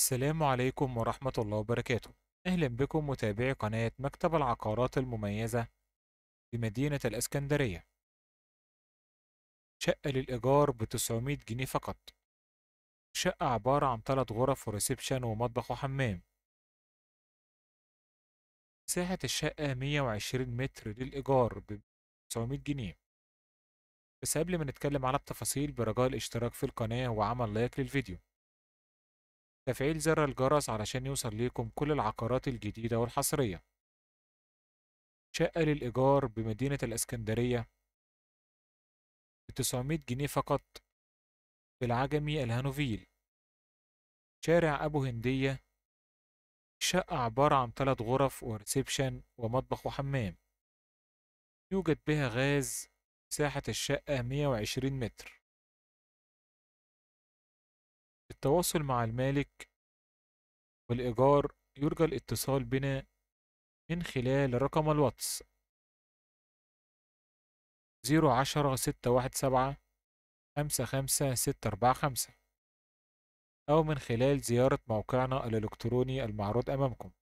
السلام عليكم ورحمة الله وبركاته أهلا بكم متابعي قناة مكتب العقارات المميزة بمدينة الإسكندرية شقة للإيجار ب 900 جنيه فقط شقة عبارة عن ثلاث غرف وريسبشن ومطبخ وحمام مساحة الشقة 120 متر للإيجار ب 900 جنيه بس قبل ما نتكلم على التفاصيل برجاء الاشتراك في القناة وعمل لايك للفيديو تفعيل زر الجرس علشان يوصل ليكم كل العقارات الجديدة والحصرية شقة للإيجار بمدينة الإسكندرية بتسعمية جنيه فقط في العجمي الهانوفيل شارع أبو هندية شقة عبارة عن ثلاث غرف وريسبشن ومطبخ وحمام يوجد بها غاز مساحة الشقة 120 متر للتواصل مع المالك والإيجار يرجى الاتصال بنا من خلال رقم الواتس زيرو عشرة ستة واحد سبعة خمسة خمسة ستة أربعة خمسة أو من خلال زيارة موقعنا الإلكتروني المعروض أمامكم